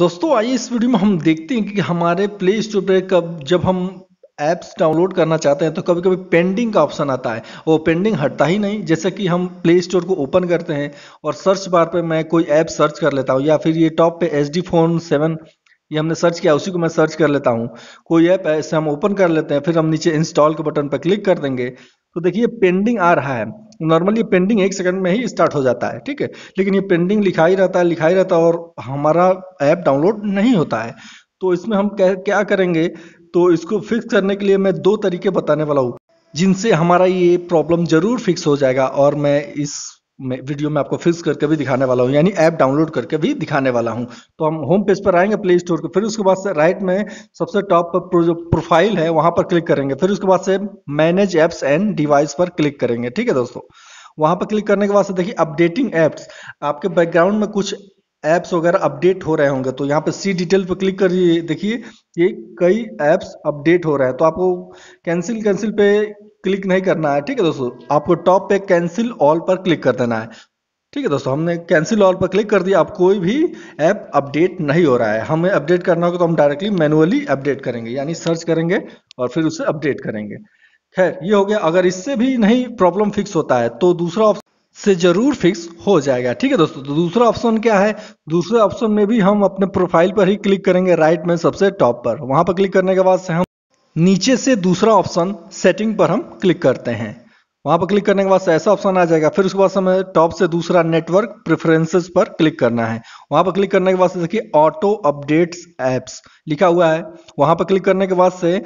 दोस्तों आइए इस वीडियो में हम देखते हैं कि हमारे प्ले स्टोर पर कब जब हम ऐप्स डाउनलोड करना चाहते हैं तो कभी कभी पेंडिंग का ऑप्शन आता है वो पेंडिंग हटता ही नहीं जैसे कि हम प्ले स्टोर को ओपन करते हैं और सर्च बार पर मैं कोई ऐप सर्च कर लेता हूँ या फिर ये टॉप पे एच डी फोन सेवन ये हमने सर्च किया उसी को मैं सर्च कर लेता हूँ कोई ऐप ऐसे हम ओपन कर लेते हैं फिर हम नीचे इंस्टॉल के बटन पर क्लिक कर देंगे तो देखिए पेंडिंग आ रहा है नॉर्मली पेंडिंग एक सेकंड में ही स्टार्ट हो जाता है ठीक है लेकिन ये पेंडिंग लिखा ही रहता है लिखा ही रहता है और हमारा ऐप डाउनलोड नहीं होता है तो इसमें हम क्या करेंगे तो इसको फिक्स करने के लिए मैं दो तरीके बताने वाला हूँ जिनसे हमारा ये प्रॉब्लम ज़रूर फिक्स हो जाएगा और मैं इस मैं वीडियो में आपको फिक्स करके भी दिखाने वाला हूँ यानी ऐप डाउनलोड करके भी दिखाने वाला हूँ तो हम होम पेज पर आएंगे प्ले स्टोर के फिर उसके बाद से राइट में सबसे टॉप पर जो प्रोफाइल है वहाँ पर क्लिक करेंगे फिर उसके बाद से मैनेज ऐप्स एंड डिवाइस पर क्लिक करेंगे ठीक है दोस्तों वहाँ पर क्लिक करने के बाद से देखिए अपडेटिंग ऐप्स आपके बैकग्राउंड में कुछ ऐप्स वगैरह अपडेट हो रहे होंगे तो यहाँ पर सी डिटेल पर क्लिक करिए देखिए ये कई ऐप्स अपडेट हो रहे हैं तो आपको कैंसिल कैंसिल पे क्लिक नहीं करना है ठीक है दोस्तों आपको टॉप पे कैंसिल ऑल पर क्लिक कर देना है ठीक है दोस्तों हमने कैंसिल ऑल पर क्लिक कर दिया अब कोई भी ऐप अपडेट नहीं हो रहा है हमें अपडेट करना होगा तो हम डायरेक्टली मैनुअली अपडेट करेंगे यानी सर्च करेंगे और फिर उसे अपडेट करेंगे खैर ये हो गया अगर इससे भी नहीं प्रॉब्लम फिक्स होता है तो दूसरा ऑप्शन से जरूर फिक्स हो जाएगा ठीक है दोस्तों तो दूसरा ऑप्शन क्या है दूसरे ऑप्शन में भी हम अपने प्रोफाइल पर ही क्लिक करेंगे राइट में सबसे टॉप पर वहां पर क्लिक करने के बाद से हम नीचे से दूसरा ऑप्शन सेटिंग पर हम क्लिक करते हैं वहां पर क्लिक करने के बाद ऐसा ऑप्शन आ जाएगा फिर उसके बाद हमें टॉप से दूसरा नेटवर्क प्रेफरेंसेस पर क्लिक करना है वहां पर क्लिक करने के बाद देखिए ऑटो अपडेट्स एप्स लिखा हुआ है वहां पर क्लिक करने के बाद से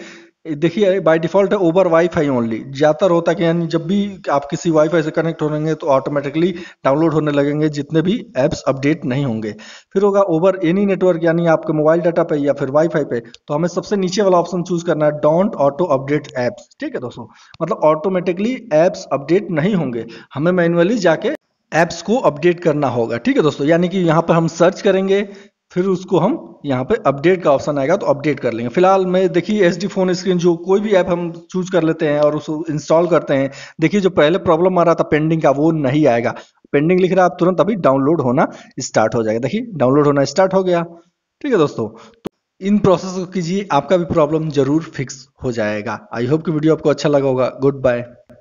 देखिए बाय डिफॉल्ट है ओवर वाईफाई ओनली ज़्यादातर होता कि यानी जब भी आप किसी वाईफाई से कनेक्ट हो रहेंगे तो ऑटोमेटिकली डाउनलोड होने लगेंगे जितने भी ऐप्स अपडेट नहीं होंगे फिर होगा ओवर एनी नेटवर्क यानी आपके मोबाइल डाटा पे या फिर वाईफाई पे तो हमें सबसे नीचे वाला ऑप्शन चूज करना है डोंट ऑटो अपडेट ऐप्स ठीक है दोस्तों मतलब ऑटोमेटिकली ऐप्स अपडेट नहीं होंगे हमें मैनुअली जाके ऐप्स को अपडेट करना होगा ठीक है दोस्तों यानी कि यहाँ पर हम सर्च करेंगे फिर उसको हम यहाँ पे अपडेट का ऑप्शन आएगा तो अपडेट कर लेंगे फिलहाल मैं देखिए एच डी फोन स्क्रीन जो कोई भी ऐप हम चूज कर लेते हैं और उसको इंस्टॉल करते हैं देखिए जो पहले प्रॉब्लम आ रहा था पेंडिंग का वो नहीं आएगा पेंडिंग लिख रहा है आप तुरंत अभी डाउनलोड होना स्टार्ट हो जाएगा देखिए डाउनलोड होना स्टार्ट हो गया ठीक है दोस्तों तो इन प्रोसेस को कीजिए आपका भी प्रॉब्लम जरूर फिक्स हो जाएगा आई होप कि वीडियो आपको अच्छा लगा होगा गुड बाय